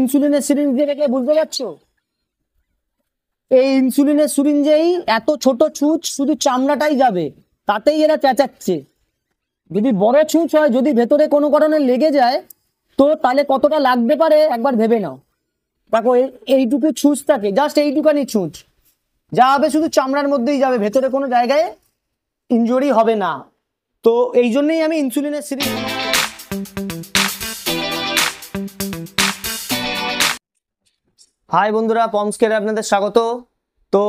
ইনসুলিনের সিরিঞ্জ দিয়ে দেখে বুঝতে পারছো এই ইনসুলিনের সিরিঞ্জেই এত ছোট ছুঁচ শুধু চামড়াটাই যাবে তাতেই এরা চেঁচাচ্ছে যদি বড় ছুঁচ হয় যদি ভেতরে কোনো কারণে লেগে যায় তো তাহলে কতটা লাগতে পারে একবার ভেবে নাও দেখো এইটুকু ছুঁচ থাকে জাস্ট এইটুকানি ছুঁচ যা হবে শুধু চামড়ার মধ্যেই যাবে ভেতরে কোনো জায়গায় ইনজুরি হবে না তো এই জন্যই আমি ইনসুলিনের সিরিজ হাই বন্ধুরা পমস্কের আপনাদের স্বাগত তো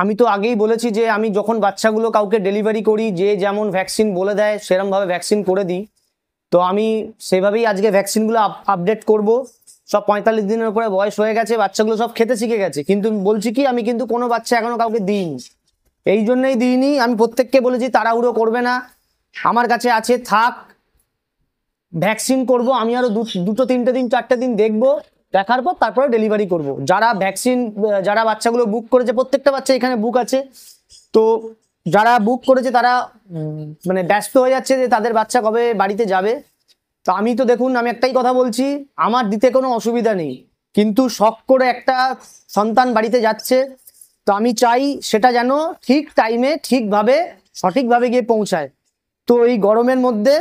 আমি তো আগেই বলেছি যে আমি যখন বাচ্চাগুলো কাউকে ডেলিভারি করি যে যেমন ভ্যাকসিন বলে দেয় সেরমভাবে ভ্যাকসিন করে দিই তো আমি সেভাবেই আজকে ভ্যাকসিনগুলো আপডেট করব সব পঁয়তাল্লিশ দিনের উপরে বয়স হয়ে গেছে বাচ্চাগুলো সব খেতে শিখে গেছে কিন্তু বলছি কি আমি কিন্তু কোনো বাচ্চা এখনও কাউকে দিইনি এই জন্যই দিইনি আমি প্রত্যেককে বলেছি তাড়াহুড়ো করবে না আমার কাছে আছে থাক ভ্যাকসিন করব আমি আরও দুটো তিনটে দিন চারটে দিন দেখবো দেখার পর তারপরে ডেলিভারি করব। যারা ভ্যাকসিন যারা বাচ্চাগুলো বুক করেছে প্রত্যেকটা বাচ্চা এখানে বুক আছে তো যারা বুক করেছে তারা মানে ব্যস্ত হয়ে যাচ্ছে যে তাদের বাচ্চা কবে বাড়িতে যাবে তো আমি তো দেখুন আমি একটাই কথা বলছি আমার দিতে কোনো অসুবিধা নেই কিন্তু শখ করে একটা সন্তান বাড়িতে যাচ্ছে তো আমি চাই সেটা যেন ঠিক টাইমে ঠিকভাবে সঠিকভাবে গিয়ে পৌঁছায় তো এই গরমের মধ্যে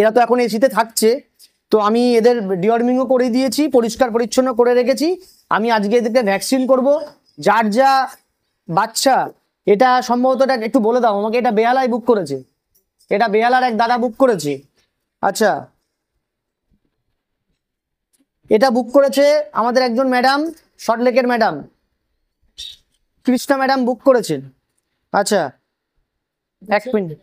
এরা তো এখন এসিতে থাকছে তো আমি এদের ডিওয়ার্মিংও করে দিয়েছি পরিষ্কার পরিচ্ছন্ন করে রেখেছি আমি আজকে এদেরকে ভ্যাকসিন করব যার যা বাচ্চা এটা সম্ভবত এটা একটু বলে দাও আমাকে এটা বেহালায় বুক করেছে এটা বেহালার এক দাদা বুক করেছে আচ্ছা এটা বুক করেছে আমাদের একজন ম্যাডাম শর্টলেকের ম্যাডাম কৃষ্ণা ম্যাডাম বুক করেছেন আচ্ছা এক মিনিট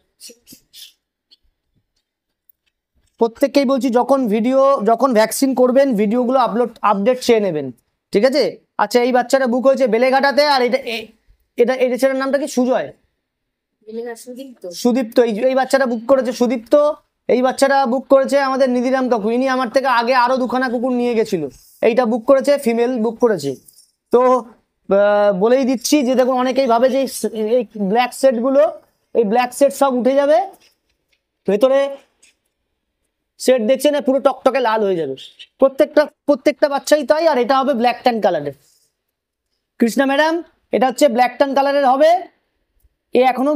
প্রত্যেককেই বলছি যখন ভিডিও যখন ভ্যাকসিন করবেন ভিডিওগুলো আপলোড আপডেট চেয়ে নেবেন ঠিক আছে আচ্ছা এই বাচ্চাটা বুক হয়েছে বেলেঘাটাতে আর এটা এটা এটা ছেলের নামটা কি সুজয় সুদীপ্ত এই এই বাচ্চাটা বুক করেছে সুদীপ্ত এই বাচ্চাটা বুক করেছে আমাদের নিধিরাম কাকু ইনি আমার থেকে আগে আরও দুখানা কুকুর নিয়ে গেছিল এইটা বুক করেছে ফিমেল বুক করেছে তো বলেই দিচ্ছি যে দেখুন অনেকেই ভাবে যে এই ব্ল্যাক সেটগুলো এই ব্ল্যাক সেট সব উঠে যাবে ভেতরে সেট দেখছেন পুরো টকটকে লাল হয়ে যাবে প্রত্যেকটা প্রত্যেকটা বাচ্চাই তাই আর এটা হবে ব্ল্যাক ট্যান্ড কালারের কৃষ্ণা ম্যাডাম এটা হচ্ছে ব্ল্যাক ট্যান কালারের হবে এ এখনো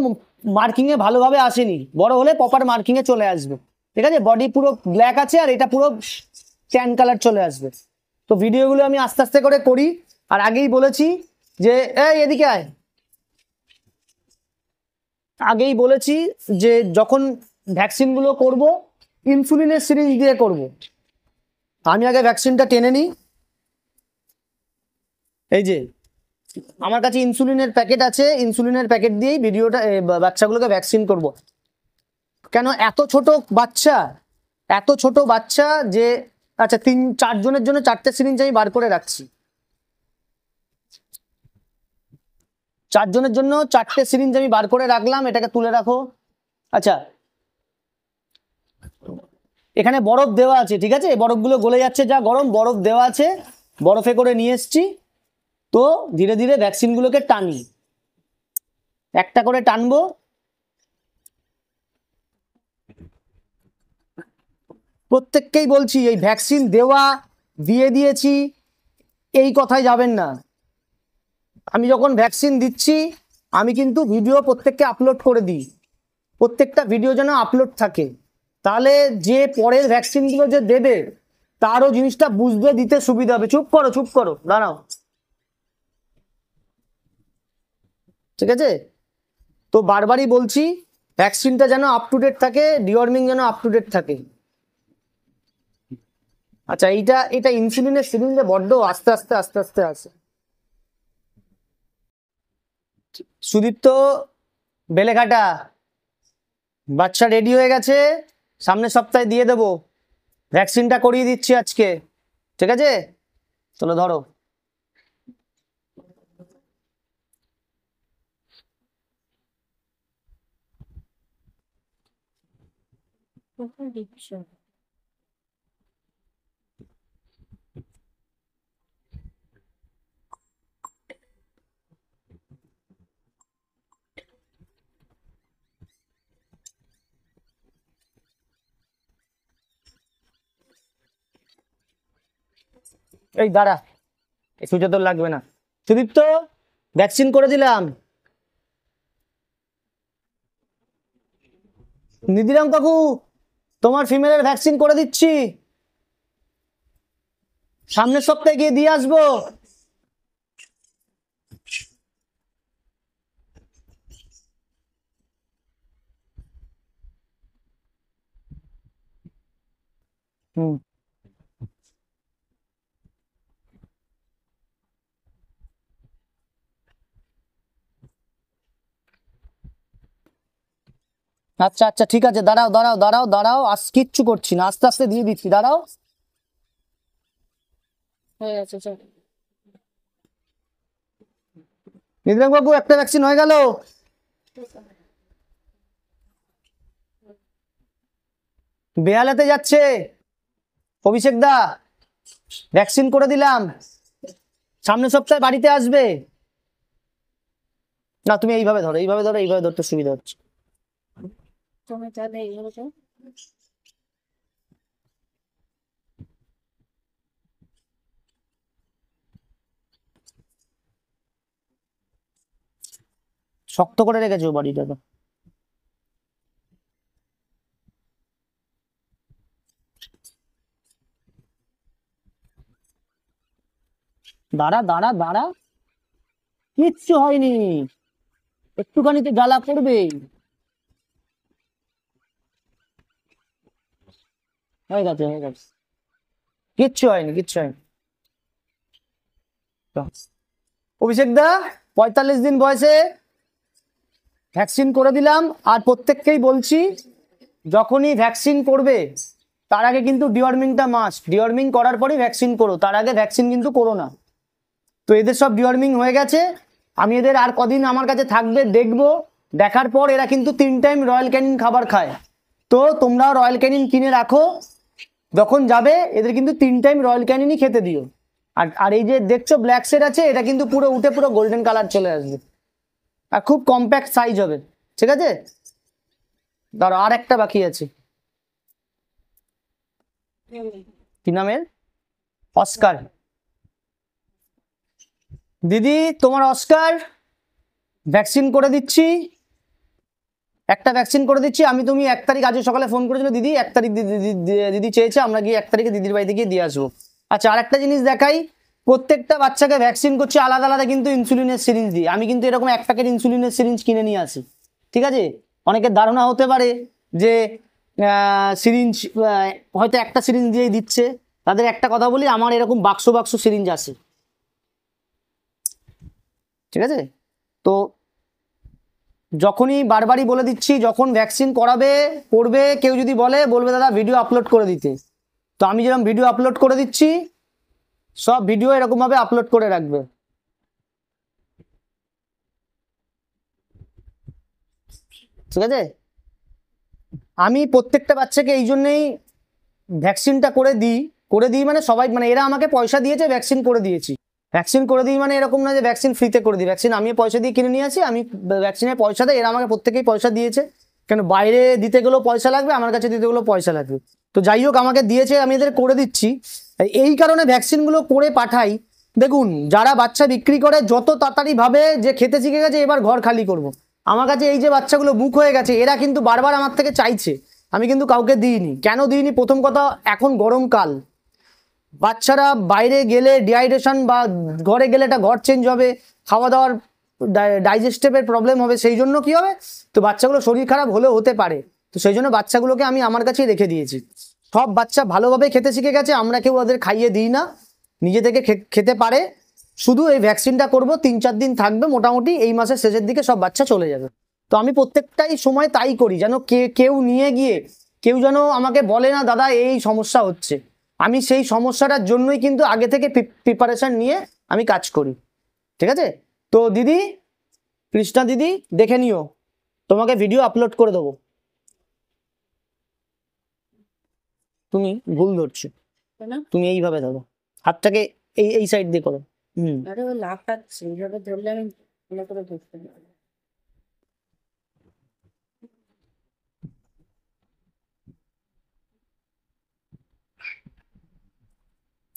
মার্কিংয়ে ভালোভাবে আসেনি বড় হলে প্রপার মার্কিংয়ে চলে আসবে ঠিক আছে বডি পুরো ব্ল্যাক আছে আর এটা পুরো ট্যান কালার চলে আসবে তো ভিডিওগুলো আমি আস্তে আস্তে করে করি আর আগেই বলেছি যে এই এদিকে আয় আগেই বলেছি যে যখন ভ্যাকসিনগুলো করবো ইনসুলিনের সিরিঞ্জ দিয়ে করব আমি আগে ভ্যাকসিনটা টেনে নিই এই যে আমার কাছে ইনসুলিনের প্যাকেট আছে ইনসুলিনের প্যাকেট দিয়েই ভিডিওটা বাচ্চাগুলোকে ভ্যাকসিন করব। কেন এত ছোট বাচ্চা এত ছোট বাচ্চা যে আচ্ছা তিন চারজনের জন্য চারটে সিরিঞ্জ আমি বার করে রাখছি চারজনের জন্য চারটে সিরিঞ্জ আমি বার করে রাখলাম এটাকে তুলে রাখো আচ্ছা এখানে বরফ দেওয়া আছে ঠিক আছে বরফগুলো গলে যাচ্ছে যা গরম বরফ দেওয়া আছে বরফে করে নিয়ে এসছি তো ধীরে ধীরে ভ্যাকসিনগুলোকে টানি একটা করে টানবো প্রত্যেককেই বলছি এই ভ্যাকসিন দেওয়া দিয়ে দিয়েছি এই কথায় যাবেন না আমি যখন ভ্যাকসিন দিচ্ছি আমি কিন্তু ভিডিও প্রত্যেককে আপলোড করে দিই প্রত্যেকটা ভিডিও যেন আপলোড থাকে তাহলে যে পরের ভ্যাকসিনগুলো যে দেবে তারও জিনিসটা বুঝতে দিতে সুবিধা হবে চুপ করো চুপ করো দাঁড়াও ঠিক আছে তো বারবারই বলছি ভ্যাকসিনটা যেন আপ টু ডেট থাকে ডিওয়ার্মিং যেন আপ টু ডেট থাকে আচ্ছা এইটা এটা ইনসুলিনের সিলিন্ডে বড্ড আস্তে আস্তে আস্তে আস্তে আসে সুদীপ্ত বেলেঘাটা বাচ্চা রেডি হয়ে গেছে সামনের সপ্তাহে দিয়ে দেবো ভ্যাকসিনটা করিয়ে দিচ্ছি আজকে ঠিক আছে চলো ধরো What এই দাঁড়া এই সুজা তোর লাগবে না সুদীপ তো ভ্যাকসিন করে দিলাম নিদিরাম কাকু তোমার ফিমেলের ভ্যাকসিন করে দিচ্ছি সামনের সপ্তাহে গিয়ে দিয়ে আসবো হুম আচ্ছা আচ্ছা ঠিক আছে দাঁড়াও দাঁড়াও দাঁড়াও দাঁড়াও আজ কিচ্ছু করছি না আস্তে আস্তে দিয়ে দিচ্ছি দাঁড়াও বাবু একটা ভ্যাকসিন হয়ে গেল বেহালাতে যাচ্ছে অভিষেক দা ভ্যাকসিন করে দিলাম সামনের সপ্তাহে বাড়িতে আসবে না তুমি এইভাবে ধরো এইভাবে ধরো এইভাবে ধরতে সুবিধা হচ্ছে টমেটো দেই এইভাবে শক্ত করে রেখেছো বডিটা তো দাঁড়া দাঁড়া দাঁড়া কিচ্ছু হয়নি একটুখানি তো জ্বালা পড়বেই হয়ে গেছে হয়ে গেছে কিচ্ছু হয়নি কিচ্ছু হয়নি অভিষেক দা পঁয়তাল্লিশ দিন বয়সে ভ্যাকসিন করে দিলাম আর প্রত্যেককেই বলছি যখনই ভ্যাকসিন করবে তার আগে কিন্তু ডিওয়ার্মিংটা মাস্ট ডিওয়ার্মিং করার পরই ভ্যাকসিন করো তার আগে ভ্যাকসিন কিন্তু করো না তো এদের সব ডিওয়ার্মিং হয়ে গেছে আমি এদের আর কদিন আমার কাছে থাকবে দেখব দেখার পর এরা কিন্তু তিন টাইম রয়্যাল ক্যানিন খাবার খায় তো তোমরা রয়্যাল ক্যানিন কিনে রাখো যখন যাবে এদের কিন্তু তিন টাইম রয়্যাল ক্যানিনই খেতে দিও আর আর এই যে দেখছো ব্ল্যাক সেট আছে এটা কিন্তু পুরো উঠে পুরো গোল্ডেন কালার চলে আসবে আর খুব কম্প্যাক্ট সাইজ হবে ঠিক আছে ধরো আর একটা বাকি আছে কি নামের অস্কার দিদি তোমার অস্কার ভ্যাকসিন করে দিচ্ছি একটা ভ্যাকসিন করে দিচ্ছি আমি তুমি এক তারিখ আজ সকালে ফোন করেছিল দিদি এক তারিখ দিদি চেয়েছে আমরা গিয়ে এক তারিখে দিদির বাড়িতে গিয়ে দিয়ে আসবো আচ্ছা আর একটা জিনিস দেখাই প্রত্যেকটা বাচ্চাকে ভ্যাকসিন করছি আলাদা আলাদা কিন্তু ইনসুলিনের সিরিঞ্জ দিই আমি কিন্তু এরকম এক প্যাকেট ইনসুলিনের সিরিঞ্জ কিনে নিয়ে আসি ঠিক আছে অনেকের ধারণা হতে পারে যে সিরিঞ্জ হয়তো একটা সিরিঞ্জ দিয়েই দিচ্ছে তাদের একটা কথা বলি আমার এরকম বাক্স বাক্স সিরিঞ্জ আছে ঠিক আছে তো যখনই বারবারই বলে দিচ্ছি যখন ভ্যাকসিন করাবে করবে কেউ যদি বলে বলবে দাদা ভিডিও আপলোড করে দিতে তো আমি যেরকম ভিডিও আপলোড করে দিচ্ছি সব ভিডিও এরকমভাবে আপলোড করে রাখবে ঠিক আছে আমি প্রত্যেকটা বাচ্চাকে এই জন্যেই ভ্যাকসিনটা করে দিই করে দিই মানে সবাই মানে এরা আমাকে পয়সা দিয়েছে ভ্যাকসিন করে দিয়েছি ভ্যাকসিন করে দিই মানে এরকম না যে ভ্যাকসিন ফ্রিতে করে দিই ভ্যাকসিন আমি পয়সা দিয়ে কিনে নিয়ে আসি আমি ভ্যাকসিনের পয়সা দেয় এরা আমাকে প্রত্যেকেই পয়সা দিয়েছে কেন বাইরে দিতে গেলেও পয়সা লাগবে আমার কাছে দিতে গেলেও পয়সা লাগবে তো যাই হোক আমাকে দিয়েছে আমি এদের করে দিচ্ছি এই কারণে ভ্যাকসিনগুলো করে পাঠাই দেখুন যারা বাচ্চা বিক্রি করে যত তাড়াতাড়িভাবে যে খেতে শিখে গেছে এবার ঘর খালি করব। আমার কাছে এই যে বাচ্চাগুলো বুক হয়ে গেছে এরা কিন্তু বারবার আমার থেকে চাইছে আমি কিন্তু কাউকে দিইনি কেন দিইনি প্রথম কথা এখন গরমকাল বাচ্চারা বাইরে গেলে ডিহাইড্রেশন বা ঘরে গেলে একটা ঘর চেঞ্জ হবে খাওয়া দাওয়ার ডাইজেস্টেবের প্রবলেম হবে সেই জন্য কী হবে তো বাচ্চাগুলো শরীর খারাপ হলেও হতে পারে তো সেই জন্য বাচ্চাগুলোকে আমি আমার কাছেই রেখে দিয়েছি সব বাচ্চা ভালোভাবে খেতে শিখে গেছে আমরা কেউ ওদের খাইয়ে দিই না নিজে থেকে খেতে পারে শুধু এই ভ্যাকসিনটা করব তিন চার দিন থাকবে মোটামুটি এই মাসের শেষের দিকে সব বাচ্চা চলে যাবে তো আমি প্রত্যেকটাই সময় তাই করি যেন কে কেউ নিয়ে গিয়ে কেউ যেন আমাকে বলে না দাদা এই সমস্যা হচ্ছে আমি সেই সমস্যাটার জন্যই কিন্তু আগে থেকে প্রিপারেশান নিয়ে আমি কাজ করি ঠিক আছে তো দিদি কৃষ্ণা দিদি দেখে নিও তোমাকে ভিডিও আপলোড করে দেবো তুমি ভুল ধরছো তুমি এইভাবে ধরো হাতটাকে এই এই সাইড দিয়ে করো হুম সেইভাবে ধরলে আমি করে ধরতে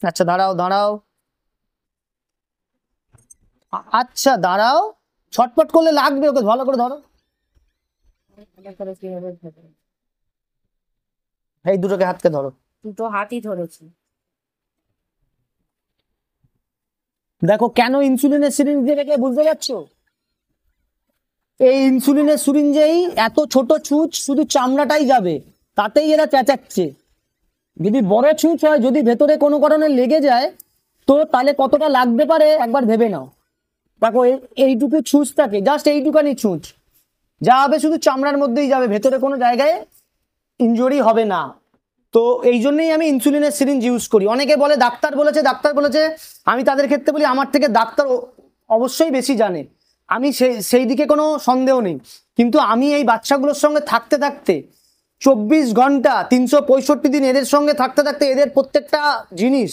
আচ্ছা দাঁড়াও দাঁড়াও আচ্ছা দাঁড়াও ছটপট করলে লাগবে ওকে ভালো করে ধরো এই দুটোকে হাতকে ধরো দুটো হাতই ধরেছি দেখো কেন ইনসুলিনের সিরিঞ্জ দিয়ে রেখে বুঝতে পারছো এই ইনসুলিনের সিরিঞ্জেই এত ছোট ছুঁচ শুধু চামড়াটাই যাবে তাতেই এরা চেঁচাচ্ছে যদি বড় ছুঁচ হয় যদি ভেতরে কোনো কারণে লেগে যায় তো তাহলে কতটা লাগতে পারে একবার ভেবে নাও দেখো এইটুকু ছুঁচ থাকে জাস্ট এইটুকানি ছুঁচ যা হবে শুধু চামড়ার মধ্যেই যাবে ভেতরে কোনো জায়গায় ইনজুরি হবে না তো এই জন্যই আমি ইনসুলিনের সিরিঞ্জ ইউজ করি অনেকে বলে ডাক্তার বলেছে ডাক্তার বলেছে আমি তাদের ক্ষেত্রে বলি আমার থেকে ডাক্তার অবশ্যই বেশি জানে আমি সেই সেই দিকে কোনো সন্দেহ নেই কিন্তু আমি এই বাচ্চাগুলোর সঙ্গে থাকতে থাকতে চব্বিশ ঘন্টা তিনশো পঁয়ষট্টি দিন এদের সঙ্গে থাকতে থাকতে এদের প্রত্যেকটা জিনিস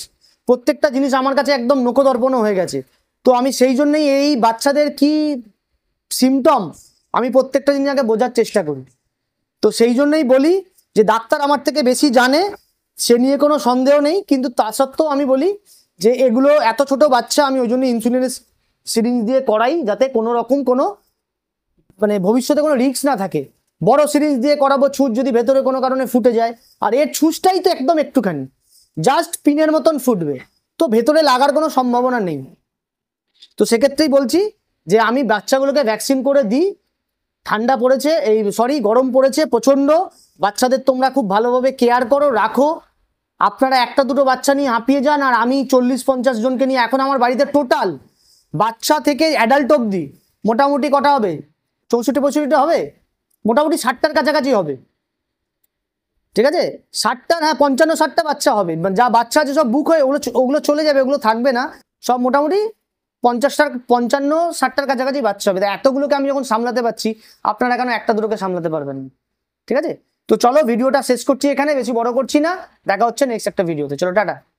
প্রত্যেকটা জিনিস আমার কাছে একদম নখদর্পণ হয়ে গেছে তো আমি সেই জন্যই এই বাচ্চাদের কি সিমটম আমি প্রত্যেকটা জিনিস আগে বোঝার চেষ্টা করি তো সেই জন্যই বলি যে ডাক্তার আমার থেকে বেশি জানে সে নিয়ে কোনো সন্দেহ নেই কিন্তু তা সত্ত্বেও আমি বলি যে এগুলো এত ছোট বাচ্চা আমি ওই জন্য ইনসুলিনের সিরিঞ্জ দিয়ে করাই যাতে কোনো রকম কোনো মানে ভবিষ্যতে কোনো রিস্ক না থাকে বড় সিরিজ দিয়ে করাবো ছুঁচ যদি ভেতরে কোনো কারণে ফুটে যায় আর এর ছুঁচটাই তো একদম একটুখানি জাস্ট পিনের মতন ফুটবে তো ভেতরে লাগার কোনো সম্ভাবনা নেই তো সেক্ষেত্রেই বলছি যে আমি বাচ্চাগুলোকে ভ্যাকসিন করে দিই ঠান্ডা পড়েছে এই সরি গরম পড়েছে প্রচণ্ড বাচ্চাদের তোমরা খুব ভালোভাবে কেয়ার করো রাখো আপনারা একটা দুটো বাচ্চা নিয়ে হাঁপিয়ে যান আর আমি চল্লিশ পঞ্চাশ জনকে নিয়ে এখন আমার বাড়িতে টোটাল বাচ্চা থেকে অ্যাডাল্ট অব্দি মোটামুটি কটা হবে চৌষট্টি পঁয়ষট্টিটা হবে মোটামুটি ষাটটার কাছাকাছি হবে ঠিক আছে ষাটটার হ্যাঁ পঞ্চান্ন ষাটটা বাচ্চা হবে মানে যা বাচ্চা আছে সব বুক হয়ে ওগুলো ওগুলো চলে যাবে ওগুলো থাকবে না সব মোটামুটি পঞ্চাশটার পঞ্চান্ন ষাটটার কাছাকাছি বাচ্চা হবে এতগুলোকে আমি যখন সামলাতে পারছি আপনারা কেন একটা দুটোকে সামলাতে পারবেন ঠিক আছে তো চলো ভিডিওটা শেষ করছি এখানে বেশি বড় করছি না দেখা হচ্ছে নেক্সট একটা ভিডিওতে চলো টাটা